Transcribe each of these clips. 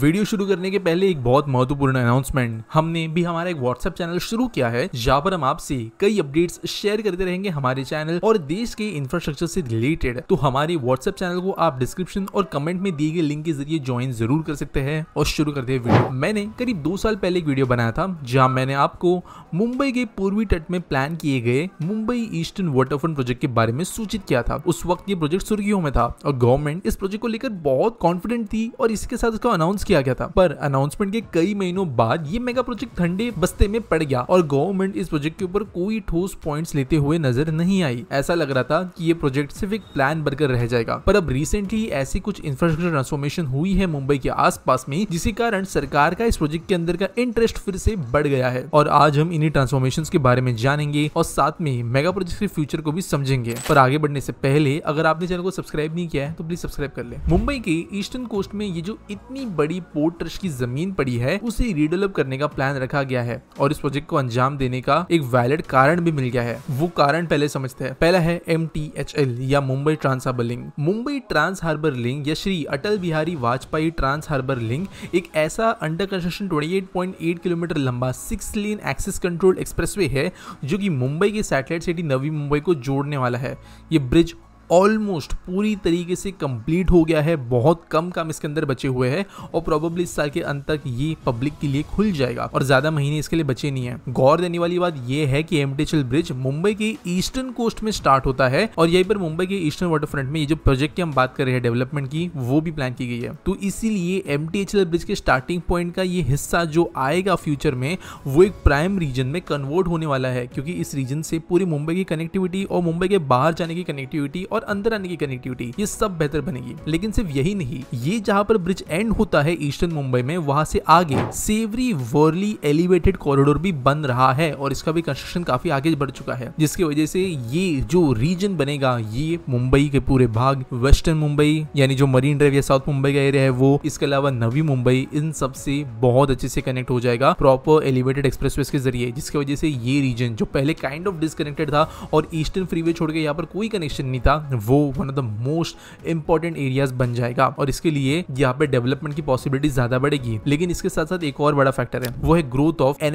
Video शुरू करने के पहले एक बहुत महत्वपूर्ण अनाउंसमेंट हमने भी हमारा एक व्हाट्सएप चैनल शुरू किया है जहाँ पर हम आपसे कई अपडेट्स शेयर करते रहेंगे हमारे चैनल और देश के इंफ्रास्ट्रक्चर से रिलेटेड तो हमारे व्हाट्सएप चैनल को आप डिस्क्रिप्शन और कमेंट में दिए गए लिंक के जरिए ज्वाइन जरूर कर सकते हैं और शुरू करते हैं वीडियो मैंने करीब दो साल पहले एक वीडियो बनाया था जहाँ मैंने आपको मुंबई के पूर्वी तट में प्लान किए गए मुंबई ईस्टर्न वाटरफ्रंट प्रोजेक्ट के बारे में सूचित किया था उस वक्त ये प्रोजेक्ट सुर्खियों में था और गवर्नमेंट इस प्रोजेक्ट को लेकर बहुत कॉन्फिडेंट थी और इसके साथ उसका अनाउंस अनाउंस किया गया था पर अनाउंसमेंट के कई महीनों बाद ये मेगा प्रोजेक्ट ठंडे बस्ते में पड़ गया और गवर्नमेंट इस प्रोजेक्ट के ऊपर कोई ठोस पॉइंट लेते हुए नजर नहीं आई ऐसा लग रहा था की ये प्रोजेक्ट सिर्फ एक प्लान बनकर रह जाएगा पर अब रिसेंटली ऐसी कुछ इंफ्रास्ट्रक्चर ट्रांसफॉर्मेशन हुई है मुंबई के आसपास में जिसके कारण सरकार का इस प्रोजेक्ट के अंदर का इंटरेस्ट फिर से बढ़ गया है और आज हम इन्हीं ट्रांसफॉर्मेशन के बारे में जानेंगे और साथ में मेगा प्रोजेक्ट के फ्यूचर को भी समझेंगे पर आगे बढ़ने से पहले अगर आपने चैनल को सब्सक्राइब नहीं किया है तो प्लीज सब्सक्राइब कर ले मुंबई के ईस्टर्न कोस्ट में ये जो इतनी बड़ी करीब पोर्ट ट्रस्ट की जमीन पड़ी है उसे रिडेवलप करने का प्लान रखा गया है और इस प्रोजेक्ट को अंजाम देने का एक वैलिड कारण भी मिल गया है वो कारण पहले समझते हैं पहला है एम या Mumbai trans harbour link Mumbai trans harbour link या Shri Atal Bihari Vajpayee trans harbour link एक ऐसा अंडर कंस्ट्रक्शन ट्वेंटी किलोमीटर लंबा six lane access control express है जो की मुंबई के सैटेलाइट सिटी नवी मुंबई को जोड़ने वाला है ये ब्रिज ऑलमोस्ट पूरी तरीके से कंप्लीट हो गया है बहुत कम काम इसके अंदर बचे हुए हैं और प्रोबेबली इस साल के अंत तक ये पब्लिक के लिए खुल जाएगा और ज्यादा महीने इसके लिए बचे नहीं है गौर देने वाली बात यह है कि एमटीएचएल ब्रिज मुंबई के ईस्टर्न कोस्ट में स्टार्ट होता है और यही पर मुंबई के ईस्टर्न फ्रंट में ये जो प्रोजेक्ट की हम बात कर रहे हैं डेवलपमेंट की वो भी प्लान की गई है तो इसीलिए एमटीएचएल ब्रिज के स्टार्टिंग पॉइंट का ये हिस्सा जो आएगा फ्यूचर में वो एक प्राइम रीजन में कन्वर्ट होने वाला है क्योंकि इस रीजन से पूरी मुंबई की कनेक्टिविटी और मुंबई के बाहर जाने की कनेक्टिविटी और और अंदर आने की कनेक्टिविटी ये सब बेहतर बनेगी लेकिन सिर्फ यही नहीं ये जहाँ पर ब्रिज एंड होता है ईस्टर्न मुंबई में वहाँ से आगे सेवरी वर्ली एलिवेटेड कॉरिडोर भी बन रहा है और इसका भी कंस्ट्रक्शन काफी आगे बढ़ चुका है जिसकी वजह से ये जो रीजन बनेगा ये मुंबई के पूरे भाग वेस्टर्न मुंबई यानी जो मरीन ड्राइव या साउथ मुंबई का एरिया है वो इसके अलावा नवी मुंबई इन सब से बहुत अच्छे से कनेक्ट हो जाएगा प्रॉपर एलिवेटेड एक्सप्रेस के जरिए जिसकी वजह से ये रीजन जो पहले काइंड ऑफ डिसकनेक्टेड था और ईस्टर्न फ्रीवे छोड़ के यहाँ पर कोई कनेक्शन नहीं था वो one of the most important areas बन जाएगा और इसके लिए यहाँ पे डेवलपमेंट की पॉसिबिलिटी ज्यादा बढ़ेगी लेकिन इसके साथ साथ एक और बड़ा फैक्टर है वो है growth of N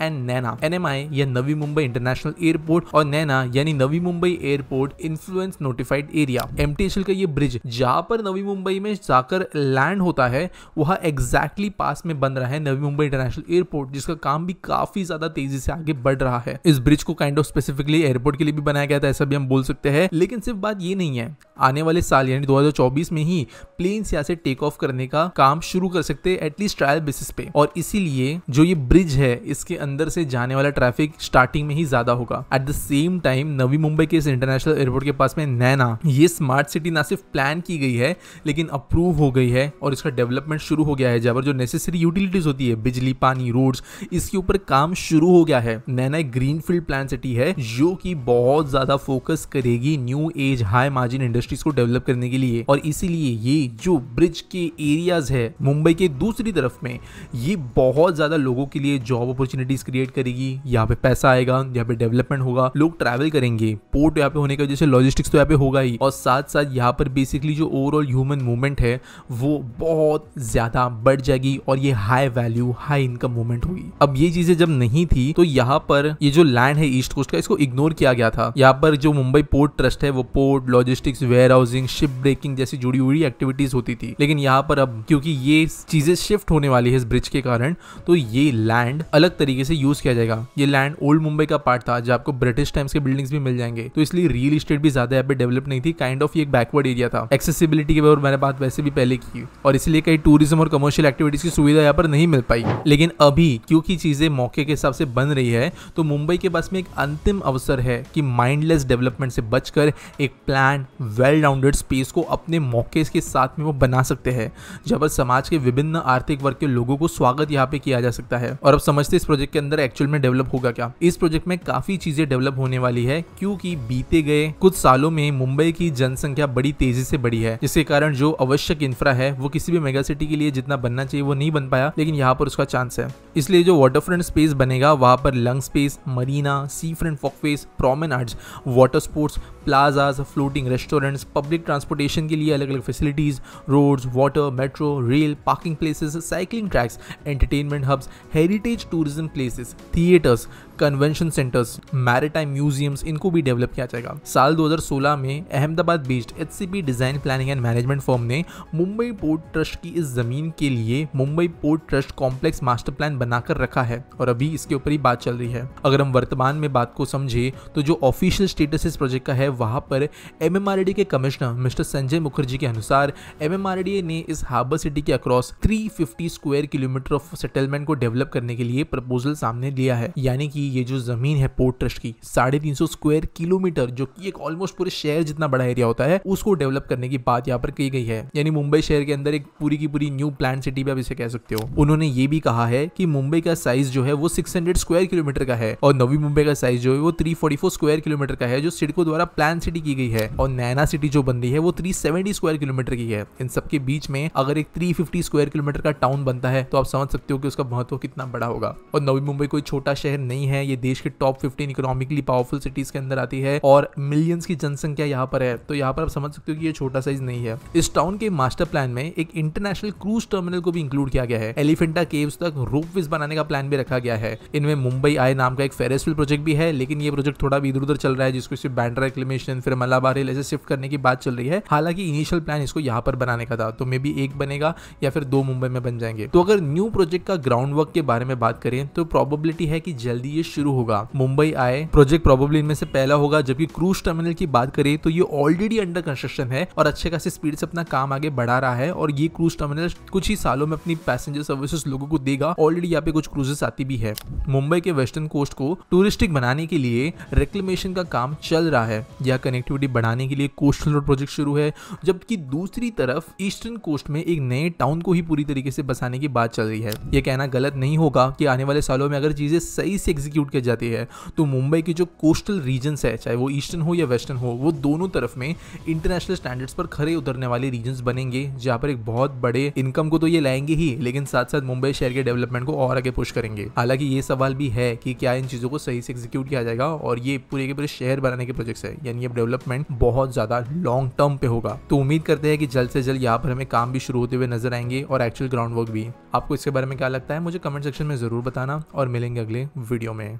and NAINA N या नवी मुंबई इंटरनेशनल एयरपोर्ट और नैना यानी Navi Mumbai airport influence notified area M का ये ब्रिज जहाँ पर नवी मुंबई में जाकर लैंड होता है वहाँ एग्जैक्टली पास में बन रहा है नवी मुंबई इंटरनेशनल एयरपोर्ट जिसका काम भी काफी ज्यादा तेजी से आगे बढ़ रहा है इस ब्रिज को काइंड ऑफ स्पेसिफिकली एयरपोर्ट के लिए भी बनाया गया था ऐसा भी हम बोल सकते हैं लेकिन सिर्फ सिर्फ बात ये नहीं है आने वाले साल यानी 2024 में ही प्लेन्स यहाँ से टेक ऑफ करने का काम शुरू कर सकते हैं एटलीस्ट ट्रायल बेसिस पे और इसीलिए जो ये ब्रिज है इसके अंदर से जाने वाला ट्रैफिक स्टार्टिंग में ही ज्यादा होगा at the same time Navi Mumbai के इस इंटरनेशनल एयरपोर्ट के पास में नैना ये स्मार्ट सिटी ना सिर्फ प्लान की गई है लेकिन अप्रूव हो गई है और इसका डेवलपमेंट शुरू हो गया है जहाँ पर जो नेसेसरी यूटिलिटीज होती है बिजली पानी रोड्स इसके ऊपर काम शुरू हो गया है नैना एक ग्रीन फील्ड प्लान सिटी है जो की बहुत ज्यादा फोकस करेगी new a age high margin industries को डेवलप करने के लिए और इसीलिए ये जो ब्रिज के एरियाज है मुंबई के दूसरी तरफ में ये बहुत ज्यादा लोगों के लिए जॉब अपॉर्चुनिटीज क्रिएट करेगी यहाँ पे पैसा आएगा यहाँ पे डेवलपमेंट होगा लोग ट्रैवल करेंगे पोर्ट यहाँ पे होने की वजह से लॉजिस्टिक्स तो यहाँ पे होगा ही और साथ साथ यहाँ पर बेसिकली जो ओवरऑल ह्यूमन मूवमेंट है वो बहुत ज्यादा बढ़ जाएगी और ये high value high income movement होगी अब ये चीजें जब नहीं थी तो यहाँ पर ये जो लैंड है ईस्ट कोस्ट का इसको इग्नोर किया गया था यहाँ पर जो मुंबई पोर्ट ट्रस्ट है वो port logistics warehousing ship breaking जैसी जुड़ी हुई एक्टिविटीज होती थी लेकिन यहाँ पर अब क्योंकि ये चीजें शिफ्ट होने वाली है इस ब्रिज के कारण तो ये लैंड अलग तरीके से यूज किया जाएगा ये लैंड ओल्ड मुंबई का पार्ट था जो आपको ब्रिटिश टाइम्स के बिल्डिंग्स भी मिल जाएंगे तो इसलिए रियल इस्टेट भी ज्यादा यहाँ पे डेवलप नहीं थी काइंड ऑफ ये एक बैकवर्ड एरिया था एक्सेसिबिलिटी के बारे मैंने बात वैसे भी पहले की और इसलिए कई टूरिज्म और कमर्शियल एक्टिविटीज की सुविधा यहाँ पर नहीं मिल पाई लेकिन अभी क्योंकि चीजें मौके के हिसाब से बन रही है तो मुंबई के पास में एक अंतिम अवसर है कि माइंडलेस डेवलपमेंट से बचकर एक प्लान वेल राउंडेड स्पेस को अपने मौके के साथ में वो बना सकते हैं जब समाज के विभिन्न आर्थिक वर्ग के लोगों को स्वागत यहाँ पे किया जा सकता है और अब समझते इस प्रोजेक्ट के अंदर एक्चुअल में डेवलप होगा क्या इस प्रोजेक्ट में काफी चीजें डेवलप होने वाली है क्योंकि बीते गए कुछ सालों में मुंबई की जनसंख्या बड़ी तेजी से बढ़ी है जिसके कारण जो आवश्यक इंफ्रा है वो किसी भी मेगा सिटी के लिए जितना बनना चाहिए वो नहीं बन पाया लेकिन यहाँ पर उसका चांस है इसलिए जो वाटर फ्रंट स्पेस बनेगा वहाँ पर lung space marina sea front walkways promenades water sports plaza villas floating restaurants public transportation के लिए अलग अलग facilities roads water metro rail parking places cycling tracks entertainment hubs heritage tourism places theatres convention centres maritime museums इनको भी develop किया जाएगा साल 2016 में Ahmedabad based H design planning and management firm ने मुंबई पोर्ट ट्रस्ट की इस जमीन के लिए Mumbai port trust complex master plan बनाकर रखा है और अभी इसके ऊपर ही बात चल रही है अगर हम वर्तमान में बात को समझे तो जो ऑफिशियल स्टेटस इस प्रोजेक्ट का है वहां पर एम के कमिश्नर मिस्टर संजय मुखर्जी के अनुसार एम ने इस हार्बर सिटी के across three square kilometre of settlement को डेवलप करने के लिए प्रपोजल सामने लिया है यानी कि ये जो ज़मीन है पोर्ट ट्रस्ट की साढ़े तीन सौ स्क्वायर किलोमीटर जो कि एक ऑलमोस्ट पूरे शहर जितना बड़ा एरिया होता है उसको डेवलप करने की बात यहाँ पर की गई है यानी मुंबई शहर के अंदर एक पूरी की पूरी न्यू प्लान सिटी भी आप इसे कह सकते हो उन्होंने ये भी कहा है कि मुंबई का साइज जो है वो सिक्स स्क्वायर किलोमीटर का है और नवी मुंबई का साइज जो है वो थ्री स्क्वायर किलोमीटर का है जो सिडको द्वारा प्लान सिटी की गई है और नैना सिटी जो बन रही है वो थ्री स्क्वायर किलोमीटर की है इन सबके बीच में अगर एक थ्री स्क्वायर किलोमीटर का टाउन बनता है तो आप समझ सकते हो कि उसका महत्व कितना बड़ा होगा और नवी मुंबई कोई छोटा शहर नहीं है है ये देश के top fifteen economically powerful cities के अंदर आती है और मिलियंस की जनसंख्या यहाँ पर है तो यहाँ पर आप समझ सकते हो कि ये छोटा साइज नहीं है इस टाउन के मास्टर प्लान में एक इंटरनेशनल क्रूज टर्मिनल को भी इंक्लूड किया गया है एलिफेंटा केव तक रोपवेज बनाने का प्लान भी रखा गया है इनमें मुंबई आए नाम का एक फेरेसविल प्रोजेक्ट भी है लेकिन ये प्रोजेक्ट थोड़ा भी इधर उधर चल रहा है जिसको सिर्फ बैंड्रा रिक्लेमेशन फिर मलाबार हिल ऐसे शिफ्ट करने की बात चल रही है हालांकि इनिशियल प्लान इसको यहाँ पर बनाने का था तो मे बी एक बनेगा या फिर दो मुंबई में बन जाएंगे तो अगर न्यू प्रोजेक्ट का ग्राउंड वर्क के बारे में बात करें तो प्रॉबिलिटी है कि जल्दी ये प्रोजेक्ट शुरू होगा मुंबई आए प्रोजेक्ट प्रोबेबली इनमें से पहला होगा जबकि क्रूज टर्मिनल की बात करें तो ये ऑलरेडी अंडर कंस्ट्रक्शन है और अच्छे खासी स्पीड से अपना काम आगे बढ़ा रहा है और ये क्रूज टर्मिनल कुछ ही सालों में अपनी पैसेंजर सर्विसेज लोगों को देगा ऑलरेडी यहाँ पे कुछ क्रूजेस आती भी है मुंबई के वेस्टर्न कोस्ट को टूरिस्टिक बनाने के लिए रिक्लेमेशन का काम चल रहा है यह कनेक्टिविटी बढ़ाने के लिए कोस्टल रोड प्रोजेक्ट शुरू है जबकि दूसरी तरफ ईस्टर्न कोस्ट में एक नए टाउन को ही पूरी तरीके से बसाने की बात चल रही है यह कहना गलत नहीं होगा कि आने वाले सालों में अगर चीजें सही से एग्जीक्यूट एग्जीक्यूट की जाती है तो मुंबई की जो कोस्टल रीजन्स है चाहे वो ईस्टर्न हो या वेस्टर्न हो वो दोनों तरफ में इंटरनेशनल स्टैंडर्ड्स पर खड़े उतरने वाले रीजन्स बनेंगे जहाँ पर एक बहुत बड़े इनकम को तो ये लाएंगे ही लेकिन साथ साथ मुंबई शहर के डेवलपमेंट को और आगे पुश करेंगे हालांकि ये सवाल भी है कि क्या इन चीज़ों को सही से एग्जीक्यूट किया जाएगा और ये पूरे के पूरे शहर बनाने के प्रोजेक्ट्स है यानी ये डेवलपमेंट बहुत ज़्यादा लॉन्ग टर्म पे होगा तो उम्मीद करते हैं कि जल्द से जल्द यहाँ पर हमें काम भी शुरू होते हुए नजर आएंगे और एक्चुअल ग्राउंड वर्क भी आपको इसके बारे में क्या लगता है मुझे कमेंट सेक्शन में ज़रूर बताना और मिलेंगे अगले वीडियो में me.